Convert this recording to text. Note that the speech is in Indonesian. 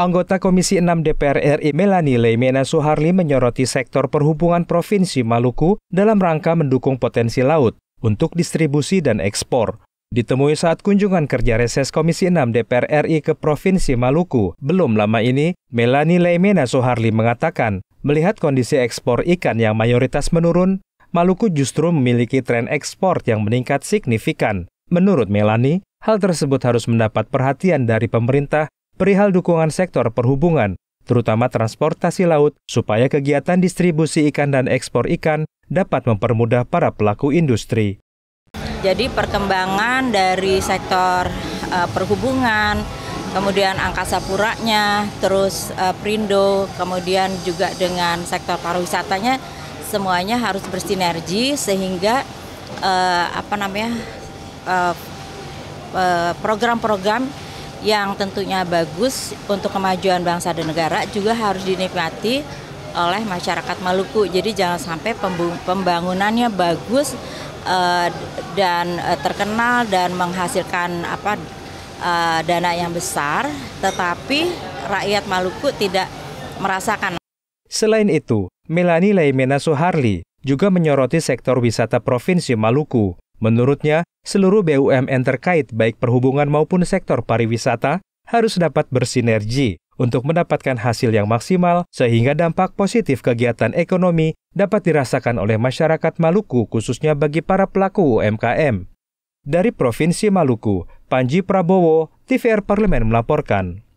Anggota Komisi 6 DPR RI Melani Leimena Soharli menyoroti sektor perhubungan Provinsi Maluku dalam rangka mendukung potensi laut untuk distribusi dan ekspor. Ditemui saat kunjungan kerja reses Komisi 6 DPR RI ke Provinsi Maluku, belum lama ini, Melani Leimena Soharli mengatakan, melihat kondisi ekspor ikan yang mayoritas menurun, Maluku justru memiliki tren ekspor yang meningkat signifikan. Menurut Melani, hal tersebut harus mendapat perhatian dari pemerintah perihal dukungan sektor perhubungan, terutama transportasi laut, supaya kegiatan distribusi ikan dan ekspor ikan dapat mempermudah para pelaku industri. Jadi perkembangan dari sektor uh, perhubungan, kemudian angkasa puranya, terus uh, Prindo, kemudian juga dengan sektor pariwisatanya semuanya harus bersinergi sehingga uh, apa namanya uh, uh, program -program yang tentunya bagus untuk kemajuan bangsa dan negara juga harus dinikmati oleh masyarakat Maluku. Jadi jangan sampai pembangunannya bagus eh, dan eh, terkenal dan menghasilkan apa eh, dana yang besar, tetapi rakyat Maluku tidak merasakan. Selain itu, Melani Leimena Soharli juga menyoroti sektor wisata Provinsi Maluku Menurutnya, seluruh BUMN terkait baik perhubungan maupun sektor pariwisata harus dapat bersinergi untuk mendapatkan hasil yang maksimal sehingga dampak positif kegiatan ekonomi dapat dirasakan oleh masyarakat Maluku khususnya bagi para pelaku UMKM. Dari Provinsi Maluku, Panji Prabowo, TVR Parlemen melaporkan.